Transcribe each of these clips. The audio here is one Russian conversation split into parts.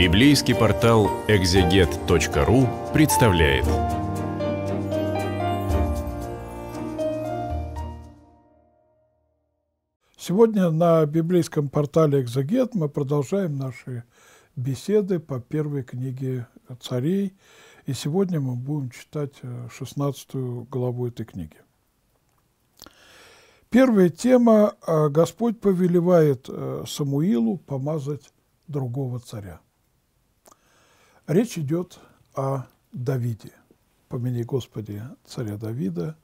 Библейский портал экзегет.ру представляет. Сегодня на библейском портале «Экзегет» мы продолжаем наши беседы по первой книге царей. И сегодня мы будем читать 16 э, главу этой книги. Первая тема э, – Господь повелевает э, Самуилу помазать другого царя – Речь идет о Давиде. Помяни, Господи, царя Давида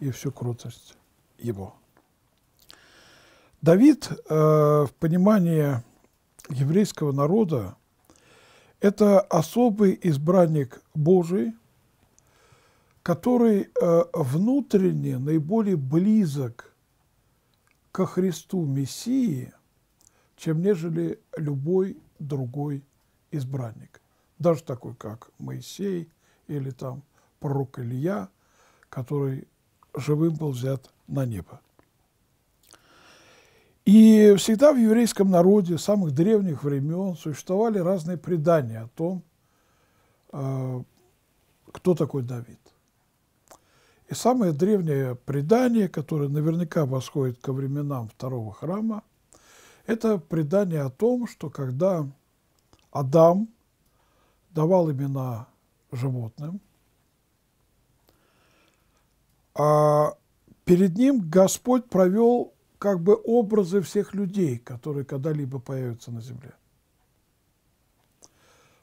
и всю крутость его. Давид э, в понимании еврейского народа – это особый избранник Божий, который э, внутренне наиболее близок ко Христу Мессии, чем нежели любой другой избранник – даже такой, как Моисей или там пророк Илья, который живым был взят на небо. И всегда в еврейском народе с самых древних времен существовали разные предания о том, а, кто такой Давид. И самое древнее предание, которое наверняка восходит ко временам второго храма, это предание о том, что когда Адам – давал имена животным, а перед ним Господь провел как бы образы всех людей, которые когда-либо появятся на земле.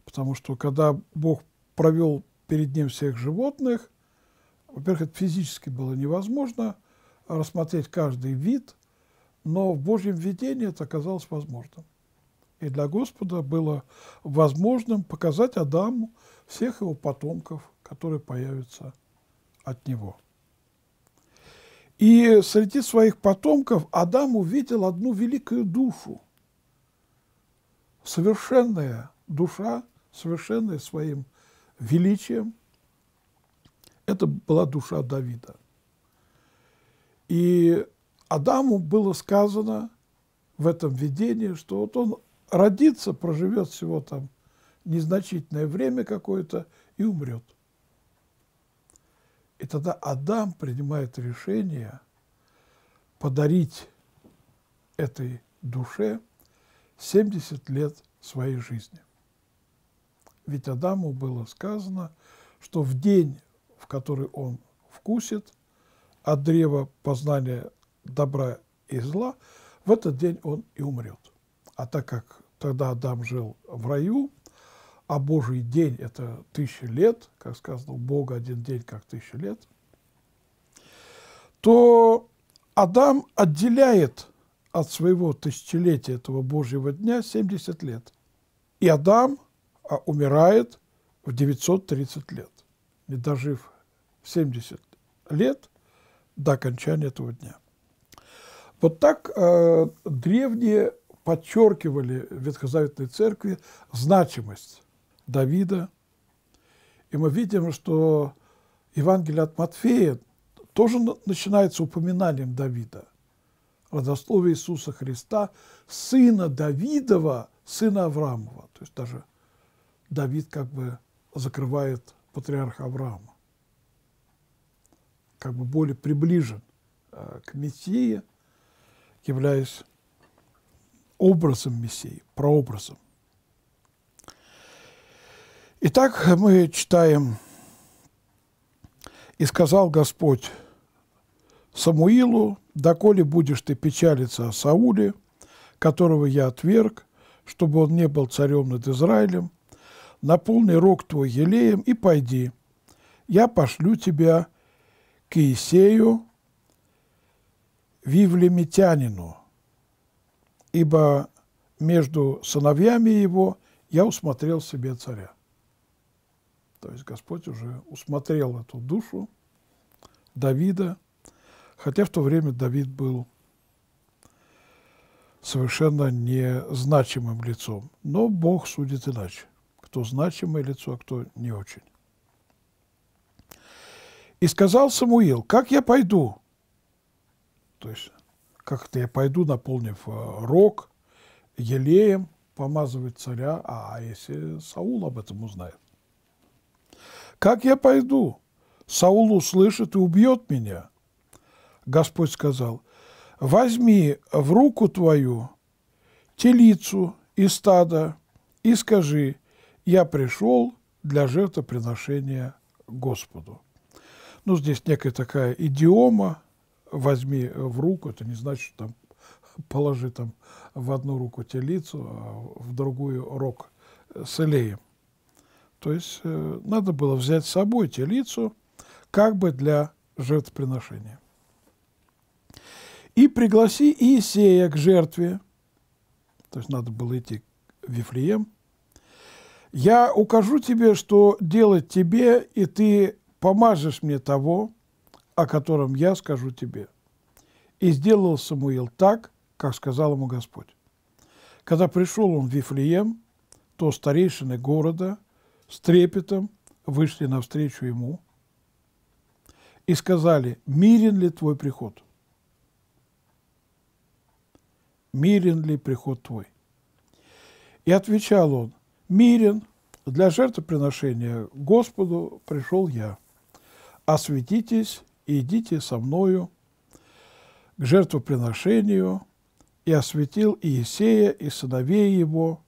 Потому что когда Бог провел перед ним всех животных, во-первых, это физически было невозможно рассмотреть каждый вид, но в Божьем видении это оказалось возможным и для Господа было возможным показать Адаму всех его потомков, которые появятся от него. И среди своих потомков Адам увидел одну великую душу, совершенная душа, совершенная своим величием. Это была душа Давида. И Адаму было сказано в этом видении, что вот он родится, проживет всего там незначительное время какое-то и умрет. И тогда Адам принимает решение подарить этой душе 70 лет своей жизни. Ведь Адаму было сказано, что в день, в который он вкусит от древа познания добра и зла, в этот день он и умрет. А так как Тогда Адам жил в раю, а Божий день – это тысяча лет, как сказано, у Бога один день, как тысяча лет, то Адам отделяет от своего тысячелетия этого Божьего дня 70 лет. И Адам а, умирает в 930 лет, не дожив 70 лет до окончания этого дня. Вот так э, древние подчеркивали в Ветхозаветной Церкви значимость Давида. И мы видим, что Евангелие от Матфея тоже начинается упоминанием Давида. Родословие Иисуса Христа, сына Давидова, сына Авраамова. То есть даже Давид как бы закрывает патриарха Авраама. Как бы более приближен э, к Мессии, являясь образом Мессии, прообразом. Итак, мы читаем «И сказал Господь Самуилу, доколе будешь ты печалиться о Сауле, которого я отверг, чтобы он не был царем над Израилем, наполни рог твой елеем и пойди. Я пошлю тебя к Иисею, вивлемитянину, ибо между сыновьями его я усмотрел себе царя. То есть Господь уже усмотрел эту душу Давида, хотя в то время Давид был совершенно незначимым лицом. Но Бог судит иначе. Кто значимое лицо, а кто не очень. «И сказал Самуил, как я пойду?» То есть как-то я пойду, наполнив э, рог елеем, помазывать царя, а, а если Саул об этом узнает? Как я пойду? Саул услышит и убьет меня. Господь сказал, возьми в руку твою телицу и стада и скажи, я пришел для жертвоприношения Господу. Ну, здесь некая такая идиома, возьми э, в руку, это не значит, что там положи там в одну руку телицу, а в другую рог э, с элеем. То есть э, надо было взять с собой телицу как бы для жертвоприношения. И пригласи Иисея к жертве, то есть надо было идти в Вифлеем, я укажу тебе, что делать тебе, и ты помажешь мне того, о котором я скажу тебе. И сделал Самуил так, как сказал ему Господь. Когда пришел он в Вифлеем, то старейшины города с трепетом вышли навстречу ему и сказали, мирен ли твой приход? Мирен ли приход твой? И отвечал он, мирен, для жертвоприношения Господу пришел я. Осветитесь идите со мною к жертвоприношению, и осветил Иесея и сыновей его,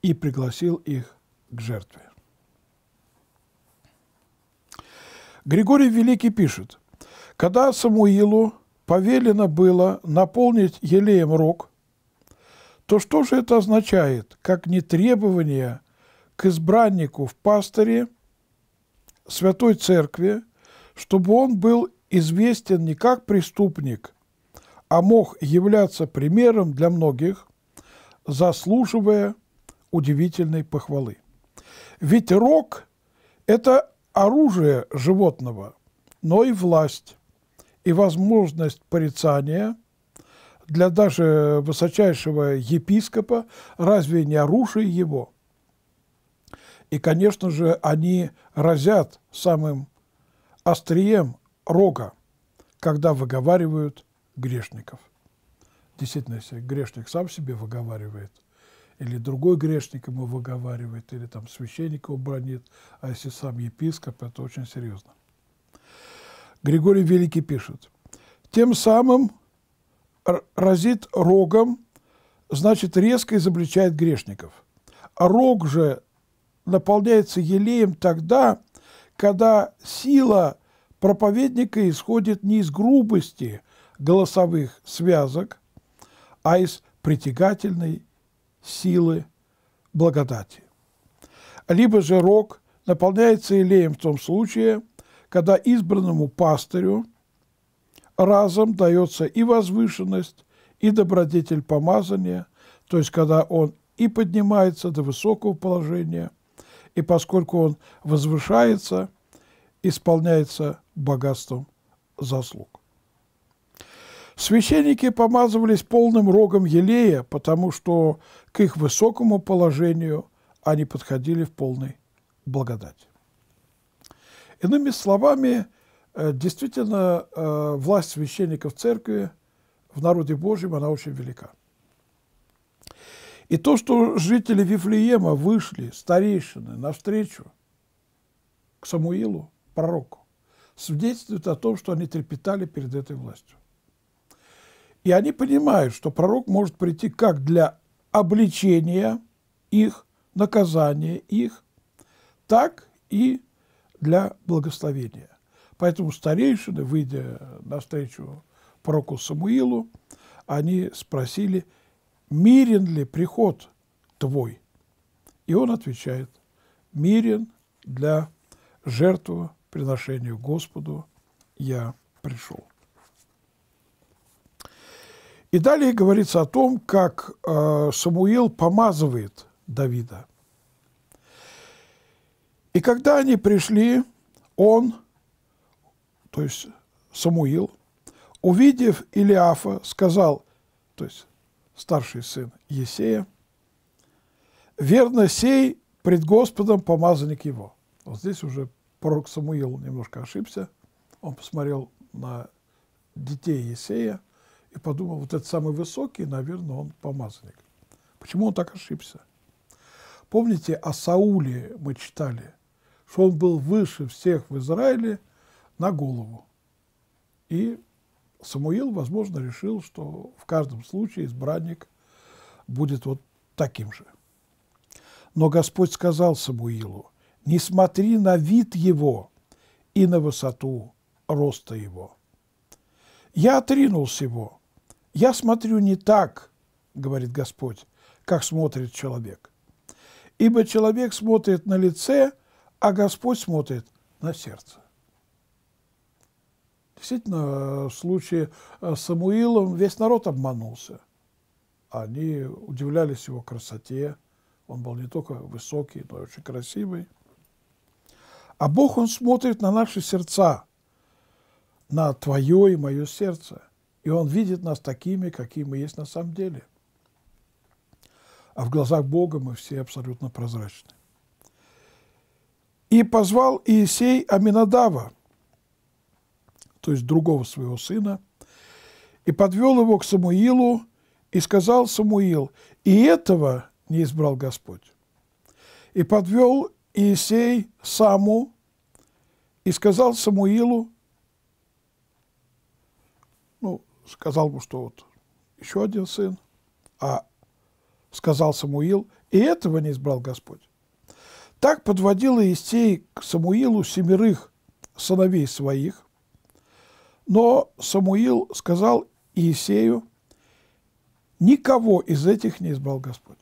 и пригласил их к жертве. Григорий Великий пишет, «Когда Самуилу повелено было наполнить елеем рог, то что же это означает, как не требование к избраннику в пастыре – Святой Церкви, чтобы он был известен не как преступник, а мог являться примером для многих, заслуживая удивительной похвалы. Ведь рог – это оружие животного, но и власть, и возможность порицания для даже высочайшего епископа, разве не оружие его – и, конечно же, они разят самым острием рога, когда выговаривают грешников. Действительно, если грешник сам себе выговаривает, или другой грешник ему выговаривает, или там священник его бронит, а если сам епископ, это очень серьезно. Григорий Великий пишет, тем самым разит рогом, значит, резко изобличает грешников. А рог же наполняется елеем тогда, когда сила проповедника исходит не из грубости голосовых связок, а из притягательной силы благодати. Либо же рог наполняется елеем в том случае, когда избранному пастырю разом дается и возвышенность, и добродетель помазания, то есть когда он и поднимается до высокого положения – и поскольку он возвышается, исполняется богатством заслуг. Священники помазывались полным рогом елея, потому что к их высокому положению они подходили в полной благодати. Иными словами, э, действительно, э, власть священников церкви в народе Божьем, она очень велика. И то, что жители Вифлеема вышли, старейшины, навстречу к Самуилу, пророку, свидетельствует о том, что они трепетали перед этой властью. И они понимают, что пророк может прийти как для обличения их, наказания их, так и для благословения. Поэтому старейшины, выйдя навстречу пророку Самуилу, они спросили – мирен ли приход твой? И он отвечает, мирен для жертвы приношению Господу я пришел. И далее говорится о том, как э, Самуил помазывает Давида. И когда они пришли, он, то есть Самуил, увидев Илиафа, сказал, то есть старший сын Есея, верно сей пред Господом помазанник его. Вот здесь уже пророк Самуил немножко ошибся. Он посмотрел на детей Есея и подумал, вот этот самый высокий, наверное, он помазанник. Почему он так ошибся? Помните, о Сауле мы читали, что он был выше всех в Израиле на голову. И Самуил, возможно, решил, что в каждом случае избранник будет вот таким же. Но Господь сказал Самуилу, не смотри на вид его и на высоту роста его. Я отринулся его. Я смотрю не так, говорит Господь, как смотрит человек. Ибо человек смотрит на лице, а Господь смотрит на сердце. Действительно, в случае э, с Самуилом весь народ обманулся. Они удивлялись его красоте. Он был не только высокий, но и очень красивый. А Бог, Он смотрит на наши сердца, на твое и мое сердце. И Он видит нас такими, какие мы есть на самом деле. А в глазах Бога мы все абсолютно прозрачны. И позвал Иисей Аминадава – то есть другого своего сына, и подвел его к Самуилу, и сказал Самуил, и этого не избрал Господь. И подвел Иисей Саму, и сказал Самуилу, ну, сказал бы, что вот еще один сын, а сказал Самуил, и этого не избрал Господь. Так подводил Иисей к Самуилу семерых сыновей своих, но Самуил сказал Иисею, никого из этих не избрал Господь.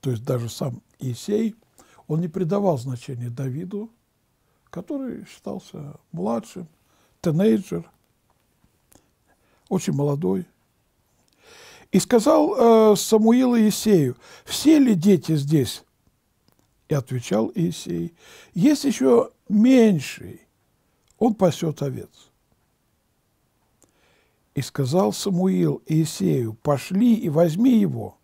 То есть даже сам Иисей, он не придавал значения Давиду, который считался младшим, тенейджер, очень молодой. И сказал э, Самуил Иисею, все ли дети здесь? И отвечал Иисей, есть еще меньший, он пасет овец. И сказал Самуил Иисею, пошли и возьми его,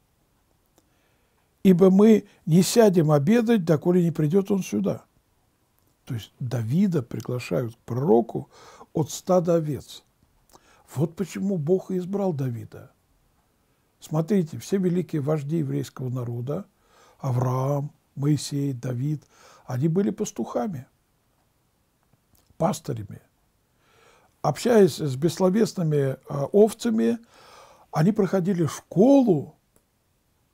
ибо мы не сядем обедать, доколе не придет он сюда. То есть Давида приглашают к пророку от стада овец. Вот почему Бог и избрал Давида. Смотрите, все великие вожди еврейского народа, Авраам, Моисей, Давид, они были пастухами – пастырями. Общаясь с бессловесными а, овцами, они проходили школу,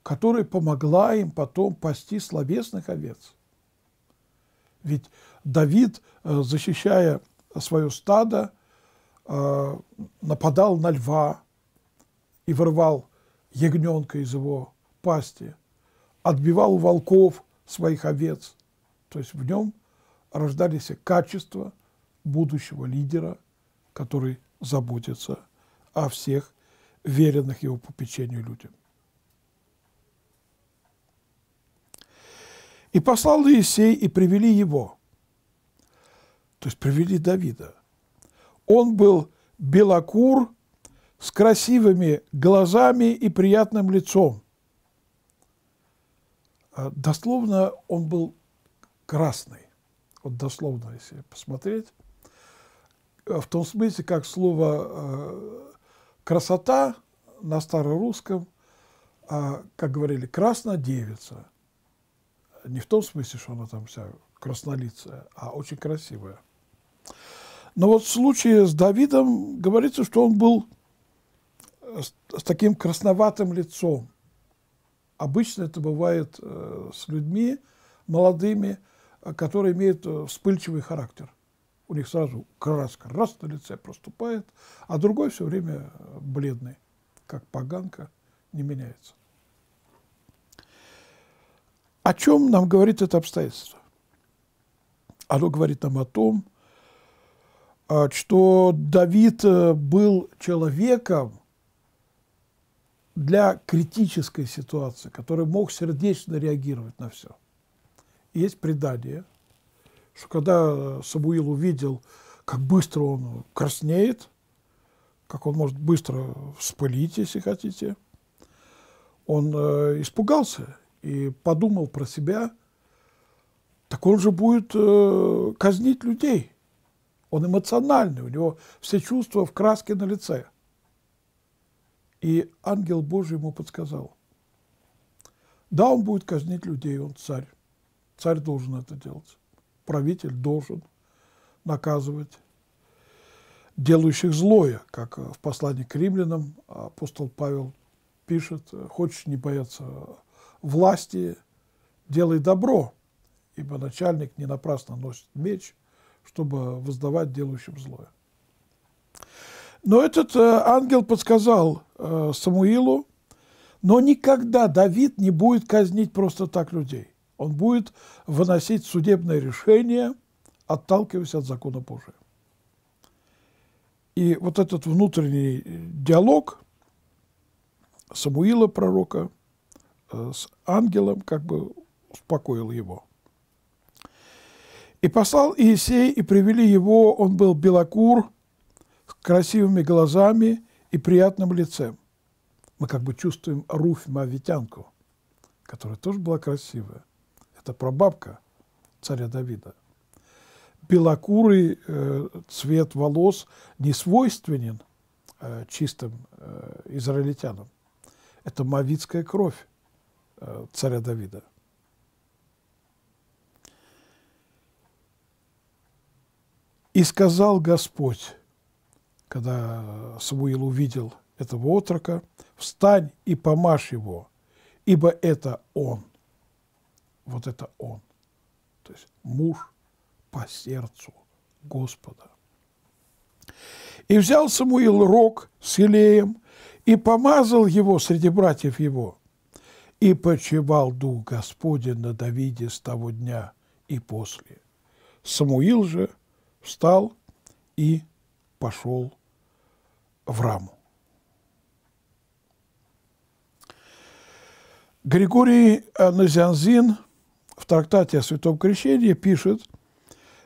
которая помогла им потом пасти словесных овец. Ведь Давид, а, защищая свое стадо, а, нападал на льва и вырвал ягненка из его пасти, отбивал волков своих овец. То есть в нем рождались качества, будущего лидера, который заботится о всех веренных его попечению людям. И послал Иисей, и привели его, то есть привели Давида. Он был белокур, с красивыми глазами и приятным лицом. А дословно он был красный. Вот дословно, если посмотреть, Э, в том смысле, как слово э, «красота» на старорусском, а, как говорили, девица", Не в том смысле, что она там вся краснолицая, а очень красивая. Но вот в случае с Давидом говорится, что он был э, с, с таким красноватым лицом. Обычно это бывает с людьми молодыми, которые имеют вспыльчивый характер у них сразу краска раз на лице проступает, а другой все время э, бледный, как поганка, не меняется. О чем нам говорит это обстоятельство? Оно говорит нам о том, э, что Давид э, был человеком для критической ситуации, который мог сердечно реагировать на все. Есть предание – что когда э, Самуил увидел, как быстро он краснеет, как он может быстро вспылить, если хотите, он э, испугался и подумал про себя, так он же будет э, казнить людей. Он эмоциональный, у него все чувства в краске на лице. И ангел Божий ему подсказал, да, он будет казнить людей, он царь, царь должен это делать правитель должен наказывать делающих злое, как э, в послании к римлянам апостол Павел пишет, э, хочешь не бояться власти, делай добро, ибо начальник не напрасно носит меч, чтобы воздавать делающим злое. Но этот э, ангел подсказал Самуилу, но никогда Давид не будет казнить просто так людей. Он будет выносить судебное решение, отталкиваясь от закона Божия. И вот этот внутренний диалог Самуила, пророка, э, с ангелом как бы успокоил его. И послал Иисей, и привели его, он был белокур, с красивыми глазами и приятным лицем. Мы как бы чувствуем Руфь Мавитянку, которая тоже была красивая это прабабка царя Давида, белокурый э, цвет волос не свойственен э, чистым э, израильтянам. Это мавитская кровь э, царя Давида. И сказал Господь, когда Самуил увидел этого отрока, «Встань и помажь его, ибо это он» вот это он. То есть муж по сердцу Господа. И взял Самуил рог с Илеем и помазал его среди братьев его. И почевал Дух Господень на Давиде с того дня и после. Самуил же встал и пошел в раму. Григорий э, Назянзин – трактате о Святом Крещении пишет,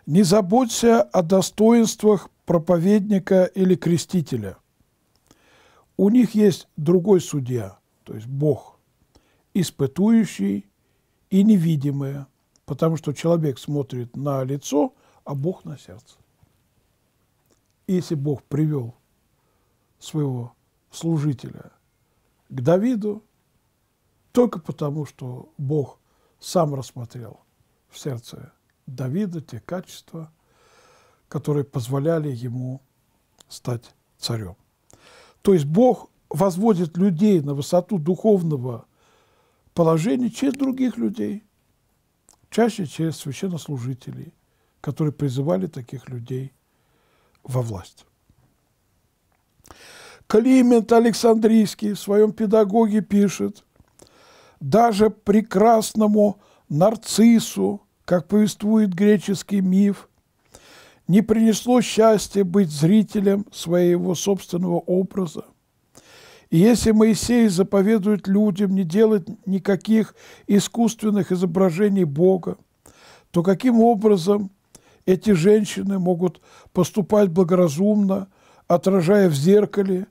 «Не заботься о достоинствах проповедника или крестителя. У них есть другой судья, то есть Бог, испытующий и невидимое, потому что человек смотрит на лицо, а Бог на сердце. Если Бог привел своего служителя к Давиду, только потому, что Бог сам рассмотрел в сердце Давида те качества, которые позволяли ему стать царем. То есть Бог возводит людей на высоту духовного положения через других людей, чаще через священнослужителей, которые призывали таких людей во власть. Климент Александрийский в своем педагоге пишет – даже прекрасному нарциссу, как повествует греческий миф, не принесло счастья быть зрителем своего собственного образа. И если Моисей заповедует людям не делать никаких искусственных изображений Бога, то каким образом эти женщины могут поступать благоразумно, отражая в зеркале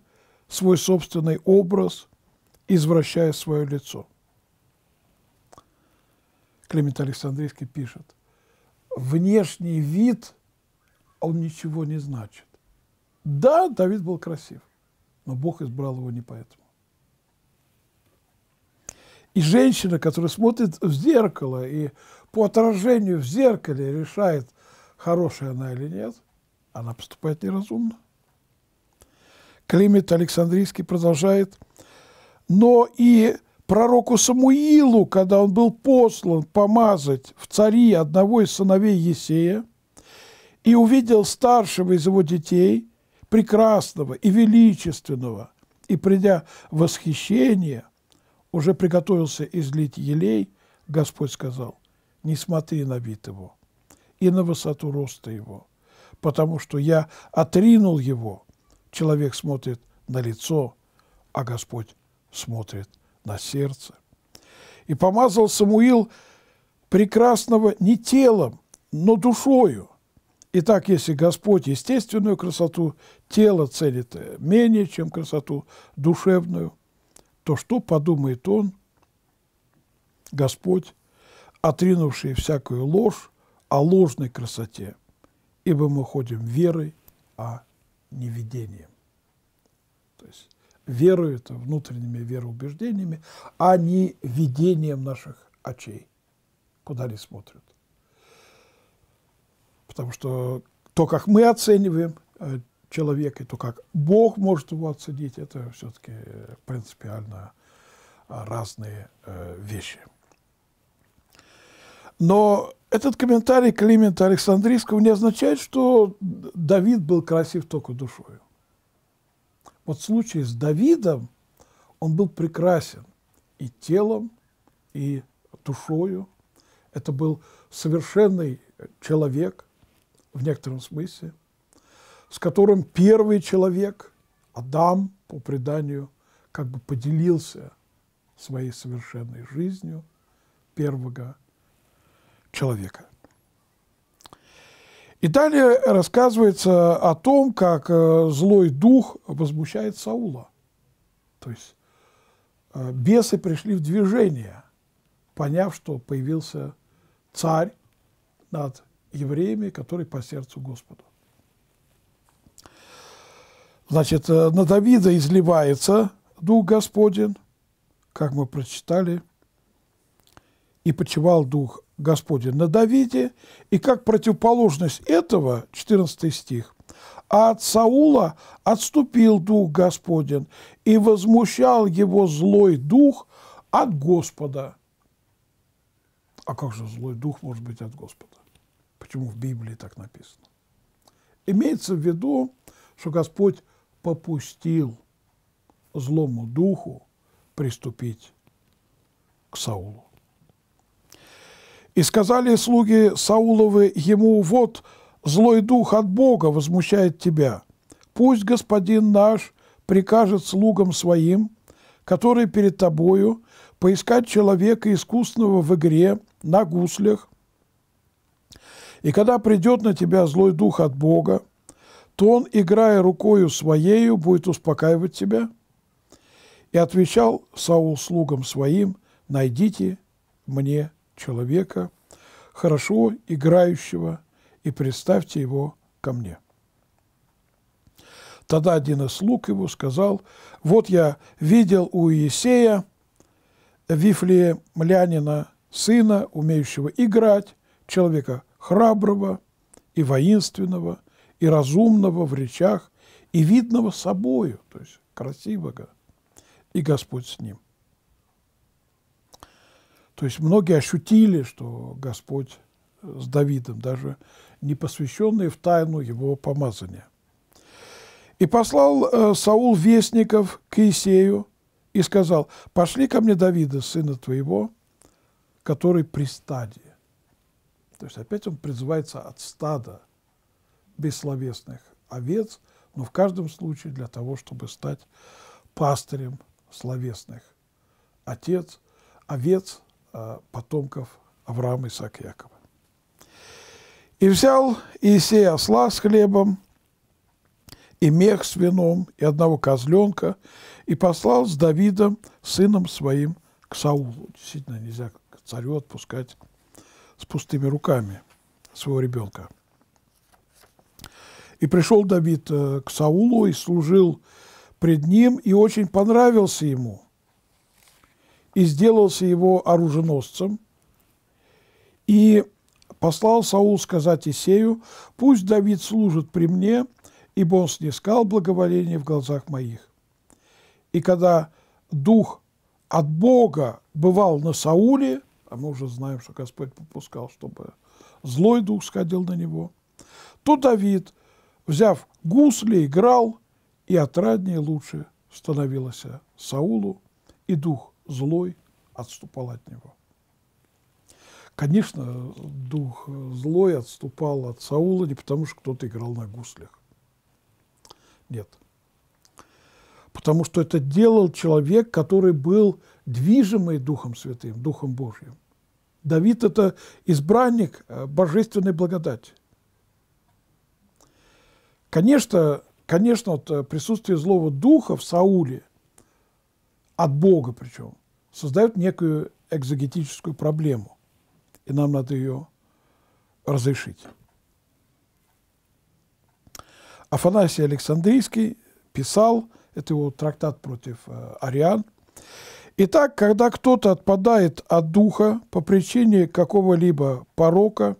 свой собственный образ, извращая свое лицо? Климент Александрийский пишет, внешний вид, он ничего не значит. Да, Давид был красив, но Бог избрал его не поэтому. И женщина, которая смотрит в зеркало и по отражению в зеркале решает, хорошая она или нет, она поступает неразумно. Климент Александрийский продолжает, но и пророку Самуилу, когда он был послан помазать в цари одного из сыновей Есея, и увидел старшего из его детей, прекрасного и величественного, и, придя в восхищение, уже приготовился излить елей, Господь сказал, не смотри на вид его и на высоту роста его, потому что я отринул его. Человек смотрит на лицо, а Господь смотрит на сердце. И помазал Самуил прекрасного не телом, но душою. Итак, если Господь естественную красоту тела ценит менее, чем красоту душевную, то что подумает он, Господь, отринувший всякую ложь о ложной красоте, ибо мы ходим верой, а не видением верою, внутренними вероубеждениями, а не видением наших очей, куда они смотрят. Потому что то, как мы оцениваем э, человека, и то, как Бог может его оценить, это все-таки э, принципиально э, разные вещи. Но этот комментарий Климента Александрийского не означает, что Давид был красив только душою. Вот случай с Давидом, он был прекрасен и телом, и душою. Это был совершенный человек в некотором смысле, с которым первый человек, Адам, по преданию, как бы поделился своей совершенной жизнью первого человека. И далее рассказывается о том, как э, злой дух возмущает Саула. То есть э, бесы пришли в движение, поняв, что появился царь над евреями, который по сердцу Господу. Значит, э, на Давида изливается Дух Господень, как мы прочитали – и почивал Дух Господень на Давиде, и как противоположность этого, 14 стих, а от Саула отступил Дух Господень, и возмущал его злой Дух от Господа. А как же злой Дух может быть от Господа? Почему в Библии так написано? Имеется в виду, что Господь попустил злому Духу приступить к Саулу. И сказали слуги Сауловы ему, вот злой дух от Бога возмущает тебя. Пусть господин наш прикажет слугам своим, которые перед тобою, поискать человека искусного в игре, на гуслях. И когда придет на тебя злой дух от Бога, то он, играя рукою своею, будет успокаивать тебя. И отвечал Саул слугам своим, найдите мне человека, хорошо играющего, и представьте его ко мне». Тогда один из слуг его сказал, «Вот я видел у Иесея, вифлеемлянина, сына, умеющего играть, человека храброго и воинственного, и разумного в речах, и видного собою, то есть красивого, и Господь с ним». То есть многие ощутили, что Господь э, с Давидом, даже не посвященные в тайну его помазания. И послал э, Саул вестников к Иисею и сказал, пошли ко мне Давида, сына твоего, который при стаде. То есть опять он призывается от стада бессловесных овец, но в каждом случае для того, чтобы стать пастырем словесных. Отец, овец Э, потомков Авраама, Исаака, и Якова. «И взял Иисей осла с хлебом, и мех с вином, и одного козленка, и послал с Давидом, сыном своим, к Саулу». Действительно, нельзя к царю отпускать с пустыми руками своего ребенка. И пришел Давид э, к Саулу и служил пред ним, и очень понравился ему – и сделался его оруженосцем, и послал Саул сказать Исею, «Пусть Давид служит при мне, ибо он снискал благоволение в глазах моих». И когда дух от Бога бывал на Сауле, а мы уже знаем, что Господь попускал, чтобы злой дух сходил на него, то Давид, взяв гусли, играл, и отраднее лучше становилось Саулу, и дух злой отступал от него. Конечно, дух злой отступал от Саула не потому, что кто-то играл на гуслях. Нет. Потому что это делал человек, который был движимый Духом Святым, Духом Божьим. Давид – это избранник э, божественной благодати. Конечно, конечно вот э, присутствие злого духа в Сауле – от Бога причем, создают некую экзогетическую проблему, и нам надо ее разрешить. Афанасий Александрийский писал, это его трактат против э, ариан, «Итак, когда кто-то отпадает от духа по причине какого-либо порока,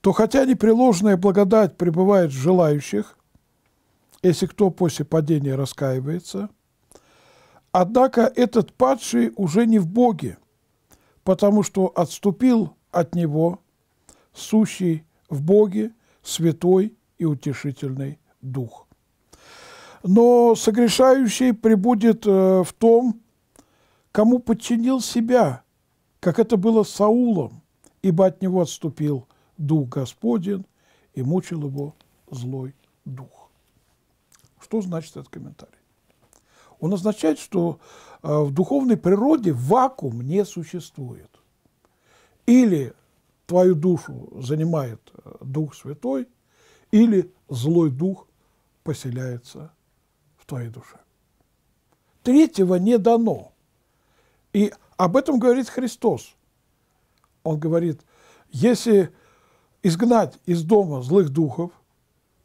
то хотя непреложная благодать пребывает в желающих, если кто после падения раскаивается – Однако этот падший уже не в Боге, потому что отступил от Него сущий в Боге святой и утешительный Дух. Но согрешающий прибудет э, в том, кому подчинил себя, как это было с Саулом, ибо от него отступил Дух Господен и мучил его злой Дух. Что значит этот комментарий? Он означает, что э, в духовной природе вакуум не существует. Или твою душу занимает э, Дух Святой, или злой дух поселяется в твоей душе. Третьего не дано. И об этом говорит Христос. Он говорит, если изгнать из дома злых духов –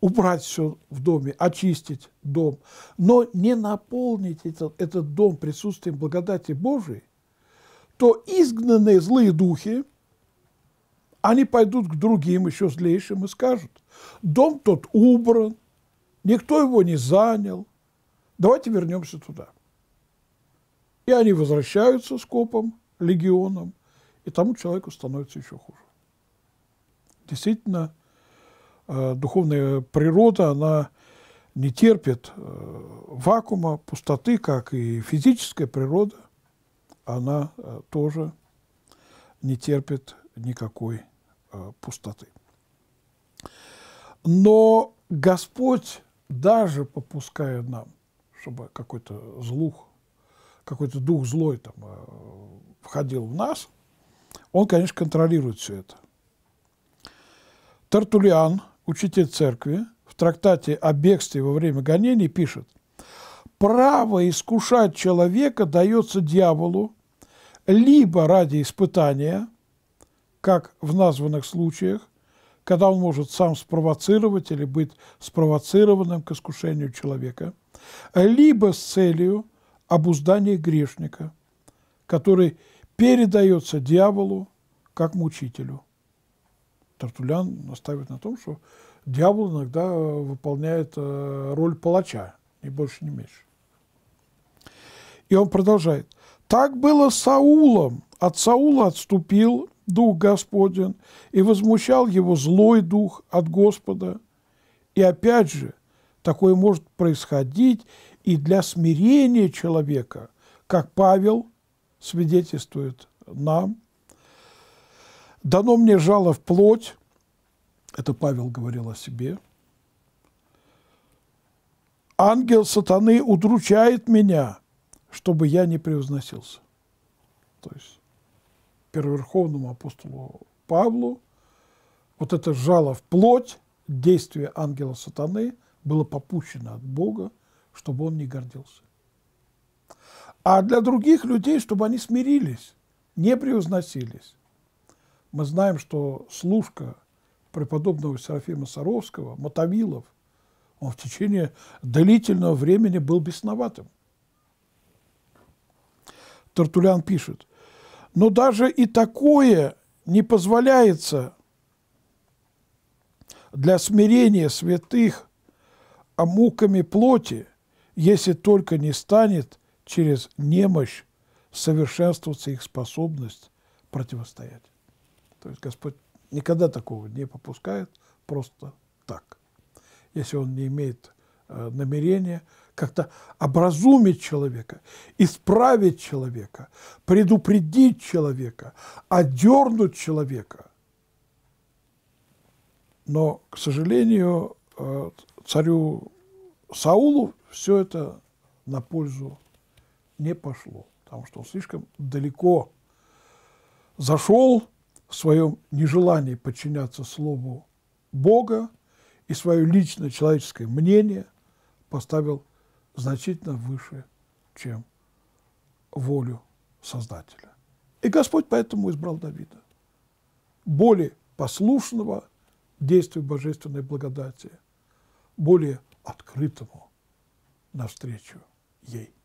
убрать все в доме, очистить дом, но не наполнить этот, этот дом присутствием благодати Божией, то изгнанные злые духи, они пойдут к другим еще злейшим и скажут, дом тот убран, никто его не занял, давайте вернемся туда. И они возвращаются с копом, легионом, и тому человеку становится еще хуже. Действительно, Э, духовная природа, она не терпит э, вакуума, пустоты, как и физическая природа, она э, тоже не терпит никакой пустоты. Но Господь, даже попуская нам, чтобы какой-то злух, какой-то дух злой там входил в нас, он, конечно, контролирует все это. Тартулиан – учитель церкви, в трактате о бегстве во время гонений пишет, «Право искушать человека дается дьяволу либо ради испытания, как в названных случаях, когда он может сам спровоцировать или быть спровоцированным к искушению человека, либо с целью обуздания грешника, который передается дьяволу как мучителю. Тартулян наставит на том, что дьявол иногда э, выполняет э, роль палача, ни больше, ни меньше. И он продолжает. «Так было с Саулом. От Саула отступил Дух Господен, и возмущал его злой дух от Господа. И опять же, такое может происходить и для смирения человека, как Павел свидетельствует нам – Дано мне жало в плоть, это Павел говорил о себе. Ангел сатаны удручает меня, чтобы я не превозносился. То есть первоверховному апостолу Павлу вот это жало в плоть, действие ангела сатаны было попущено от Бога, чтобы он не гордился. А для других людей, чтобы они смирились, не превозносились. Мы знаем, что служка преподобного Серафима Саровского, Мотовилов, он в течение длительного времени был бесноватым. Тартулян пишет, но даже и такое не позволяется для смирения святых а муками плоти, если только не станет через немощь совершенствоваться их способность противостоять. То есть Господь никогда такого не попускает просто так. Если он не имеет э, намерения как-то образумить человека, исправить человека, предупредить человека, одернуть человека. Но, к сожалению, э, царю Саулу все это на пользу не пошло, потому что он слишком далеко зашел в своем нежелании подчиняться слову Бога и свое личное человеческое мнение поставил значительно выше, чем волю Создателя. И Господь поэтому избрал Давида, более послушного действию божественной благодати, более открытому навстречу ей.